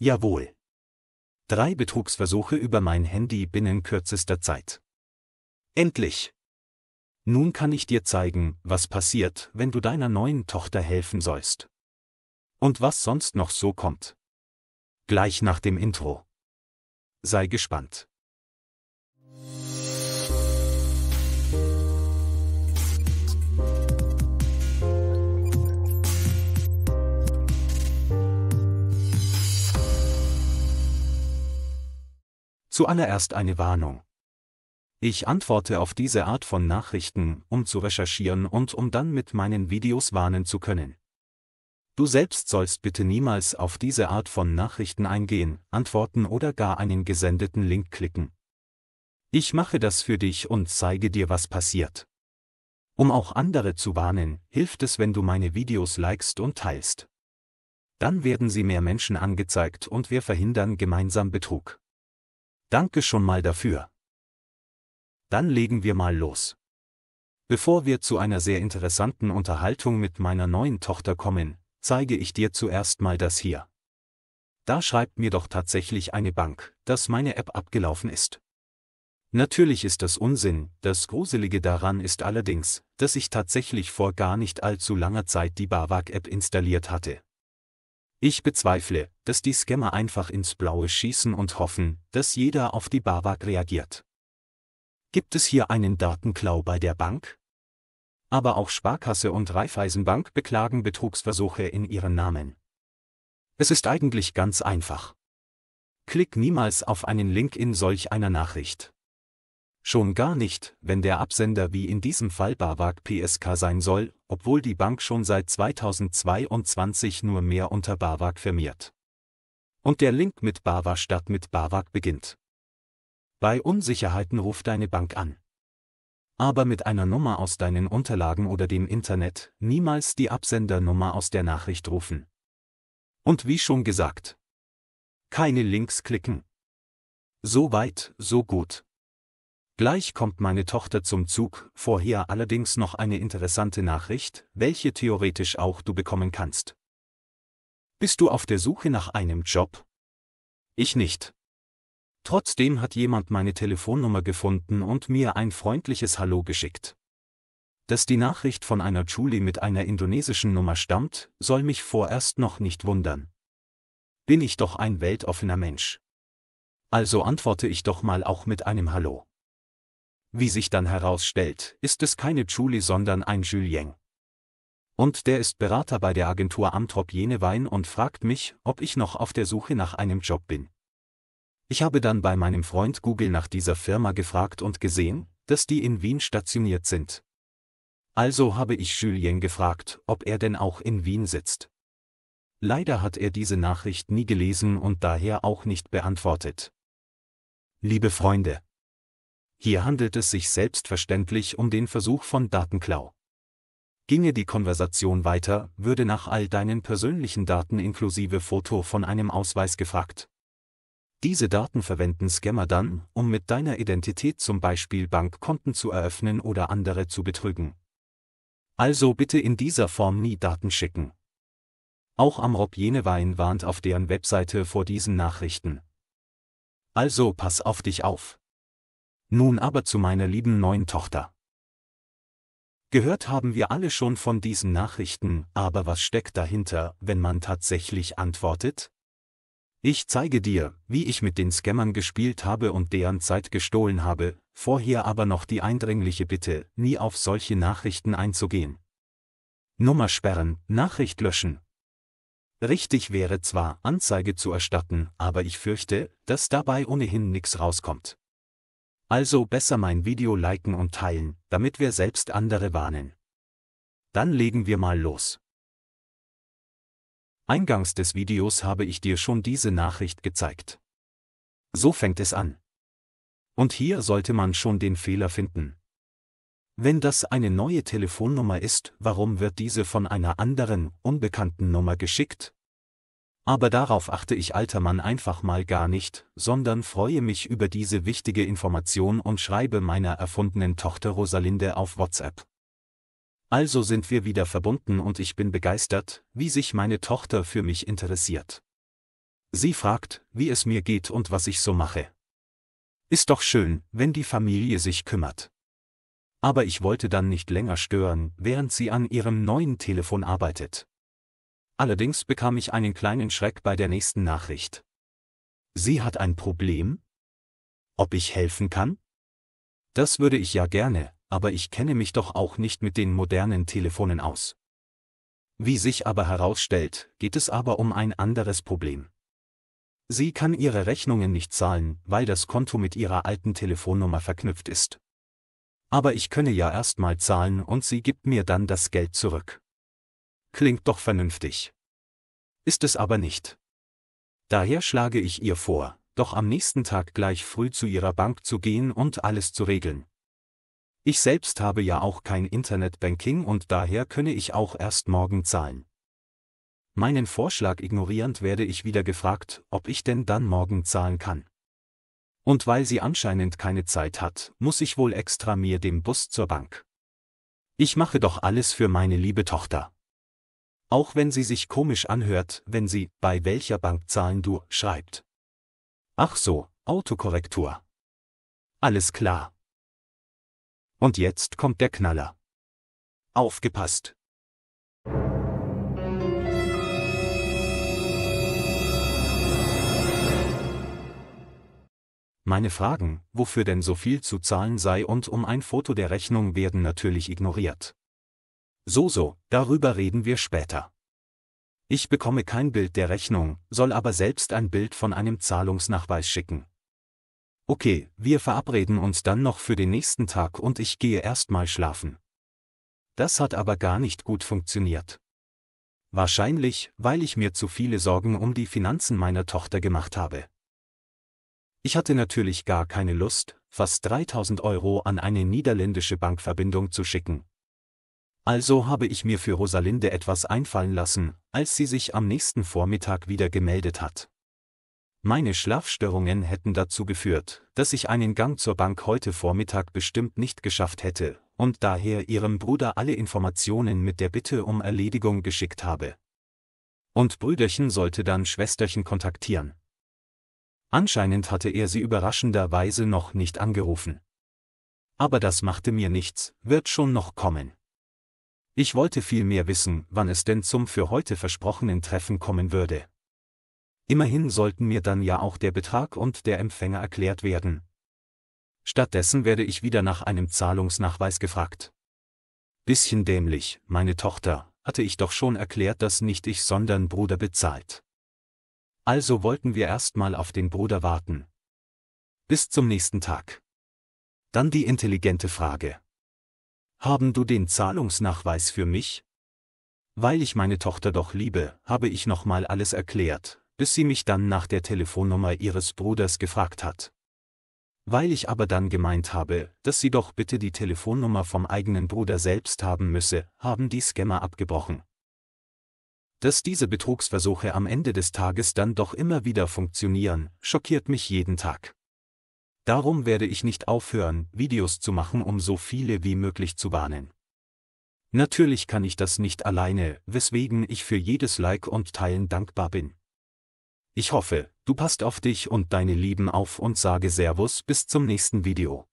Jawohl. Drei Betrugsversuche über mein Handy binnen kürzester Zeit. Endlich. Nun kann ich dir zeigen, was passiert, wenn du deiner neuen Tochter helfen sollst. Und was sonst noch so kommt. Gleich nach dem Intro. Sei gespannt. Zuallererst eine Warnung. Ich antworte auf diese Art von Nachrichten, um zu recherchieren und um dann mit meinen Videos warnen zu können. Du selbst sollst bitte niemals auf diese Art von Nachrichten eingehen, antworten oder gar einen gesendeten Link klicken. Ich mache das für dich und zeige dir, was passiert. Um auch andere zu warnen, hilft es, wenn du meine Videos likest und teilst. Dann werden sie mehr Menschen angezeigt und wir verhindern gemeinsam Betrug. Danke schon mal dafür. Dann legen wir mal los. Bevor wir zu einer sehr interessanten Unterhaltung mit meiner neuen Tochter kommen, zeige ich dir zuerst mal das hier. Da schreibt mir doch tatsächlich eine Bank, dass meine App abgelaufen ist. Natürlich ist das Unsinn, das Gruselige daran ist allerdings, dass ich tatsächlich vor gar nicht allzu langer Zeit die BAWAG-App installiert hatte. Ich bezweifle, dass die Scammer einfach ins Blaue schießen und hoffen, dass jeder auf die BAWAG reagiert. Gibt es hier einen Datenklau bei der Bank? Aber auch Sparkasse und Raiffeisenbank beklagen Betrugsversuche in ihren Namen. Es ist eigentlich ganz einfach. Klick niemals auf einen Link in solch einer Nachricht. Schon gar nicht, wenn der Absender wie in diesem Fall BAWAG PSK sein soll obwohl die Bank schon seit 2022 nur mehr unter BAWAG firmiert. Und der Link mit BAWA statt mit BAWAG beginnt. Bei Unsicherheiten ruf deine Bank an. Aber mit einer Nummer aus deinen Unterlagen oder dem Internet, niemals die Absendernummer aus der Nachricht rufen. Und wie schon gesagt, keine Links klicken. So weit, so gut. Gleich kommt meine Tochter zum Zug, vorher allerdings noch eine interessante Nachricht, welche theoretisch auch du bekommen kannst. Bist du auf der Suche nach einem Job? Ich nicht. Trotzdem hat jemand meine Telefonnummer gefunden und mir ein freundliches Hallo geschickt. Dass die Nachricht von einer Julie mit einer indonesischen Nummer stammt, soll mich vorerst noch nicht wundern. Bin ich doch ein weltoffener Mensch. Also antworte ich doch mal auch mit einem Hallo. Wie sich dann herausstellt, ist es keine Julie, sondern ein Julien. Und der ist Berater bei der Agentur Amtrop Jenewein und fragt mich, ob ich noch auf der Suche nach einem Job bin. Ich habe dann bei meinem Freund Google nach dieser Firma gefragt und gesehen, dass die in Wien stationiert sind. Also habe ich Julien gefragt, ob er denn auch in Wien sitzt. Leider hat er diese Nachricht nie gelesen und daher auch nicht beantwortet. Liebe Freunde, hier handelt es sich selbstverständlich um den Versuch von Datenklau. Ginge die Konversation weiter, würde nach all deinen persönlichen Daten inklusive Foto von einem Ausweis gefragt. Diese Daten verwenden Scammer dann, um mit deiner Identität zum Beispiel Bankkonten zu eröffnen oder andere zu betrügen. Also bitte in dieser Form nie Daten schicken. Auch Amrob Jenewein warnt auf deren Webseite vor diesen Nachrichten. Also pass auf dich auf. Nun aber zu meiner lieben neuen Tochter. Gehört haben wir alle schon von diesen Nachrichten, aber was steckt dahinter, wenn man tatsächlich antwortet? Ich zeige dir, wie ich mit den Scammern gespielt habe und deren Zeit gestohlen habe, vorher aber noch die eindringliche Bitte, nie auf solche Nachrichten einzugehen. Nummer sperren, Nachricht löschen. Richtig wäre zwar, Anzeige zu erstatten, aber ich fürchte, dass dabei ohnehin nichts rauskommt. Also besser mein Video liken und teilen, damit wir selbst andere warnen. Dann legen wir mal los. Eingangs des Videos habe ich dir schon diese Nachricht gezeigt. So fängt es an. Und hier sollte man schon den Fehler finden. Wenn das eine neue Telefonnummer ist, warum wird diese von einer anderen, unbekannten Nummer geschickt? aber darauf achte ich alter Mann einfach mal gar nicht, sondern freue mich über diese wichtige Information und schreibe meiner erfundenen Tochter Rosalinde auf WhatsApp. Also sind wir wieder verbunden und ich bin begeistert, wie sich meine Tochter für mich interessiert. Sie fragt, wie es mir geht und was ich so mache. Ist doch schön, wenn die Familie sich kümmert. Aber ich wollte dann nicht länger stören, während sie an ihrem neuen Telefon arbeitet. Allerdings bekam ich einen kleinen Schreck bei der nächsten Nachricht. Sie hat ein Problem? Ob ich helfen kann? Das würde ich ja gerne, aber ich kenne mich doch auch nicht mit den modernen Telefonen aus. Wie sich aber herausstellt, geht es aber um ein anderes Problem. Sie kann ihre Rechnungen nicht zahlen, weil das Konto mit ihrer alten Telefonnummer verknüpft ist. Aber ich könne ja erstmal zahlen und sie gibt mir dann das Geld zurück. Klingt doch vernünftig. Ist es aber nicht. Daher schlage ich ihr vor, doch am nächsten Tag gleich früh zu ihrer Bank zu gehen und alles zu regeln. Ich selbst habe ja auch kein Internetbanking und daher könne ich auch erst morgen zahlen. Meinen Vorschlag ignorierend werde ich wieder gefragt, ob ich denn dann morgen zahlen kann. Und weil sie anscheinend keine Zeit hat, muss ich wohl extra mir den Bus zur Bank. Ich mache doch alles für meine liebe Tochter. Auch wenn sie sich komisch anhört, wenn sie, bei welcher Bank zahlen du, schreibt. Ach so, Autokorrektur. Alles klar. Und jetzt kommt der Knaller. Aufgepasst. Meine Fragen, wofür denn so viel zu zahlen sei und um ein Foto der Rechnung werden natürlich ignoriert. So so, darüber reden wir später. Ich bekomme kein Bild der Rechnung, soll aber selbst ein Bild von einem Zahlungsnachweis schicken. Okay, wir verabreden uns dann noch für den nächsten Tag und ich gehe erstmal schlafen. Das hat aber gar nicht gut funktioniert. Wahrscheinlich, weil ich mir zu viele Sorgen um die Finanzen meiner Tochter gemacht habe. Ich hatte natürlich gar keine Lust, fast 3000 Euro an eine niederländische Bankverbindung zu schicken, also habe ich mir für Rosalinde etwas einfallen lassen, als sie sich am nächsten Vormittag wieder gemeldet hat. Meine Schlafstörungen hätten dazu geführt, dass ich einen Gang zur Bank heute Vormittag bestimmt nicht geschafft hätte und daher ihrem Bruder alle Informationen mit der Bitte um Erledigung geschickt habe. Und Brüderchen sollte dann Schwesterchen kontaktieren. Anscheinend hatte er sie überraschenderweise noch nicht angerufen. Aber das machte mir nichts, wird schon noch kommen. Ich wollte vielmehr wissen, wann es denn zum für heute versprochenen Treffen kommen würde. Immerhin sollten mir dann ja auch der Betrag und der Empfänger erklärt werden. Stattdessen werde ich wieder nach einem Zahlungsnachweis gefragt. Bisschen dämlich, meine Tochter, hatte ich doch schon erklärt, dass nicht ich, sondern Bruder bezahlt. Also wollten wir erstmal auf den Bruder warten. Bis zum nächsten Tag. Dann die intelligente Frage. Haben du den Zahlungsnachweis für mich? Weil ich meine Tochter doch liebe, habe ich nochmal alles erklärt, bis sie mich dann nach der Telefonnummer ihres Bruders gefragt hat. Weil ich aber dann gemeint habe, dass sie doch bitte die Telefonnummer vom eigenen Bruder selbst haben müsse, haben die Scammer abgebrochen. Dass diese Betrugsversuche am Ende des Tages dann doch immer wieder funktionieren, schockiert mich jeden Tag. Darum werde ich nicht aufhören, Videos zu machen, um so viele wie möglich zu warnen. Natürlich kann ich das nicht alleine, weswegen ich für jedes Like und Teilen dankbar bin. Ich hoffe, du passt auf dich und deine Lieben auf und sage Servus bis zum nächsten Video.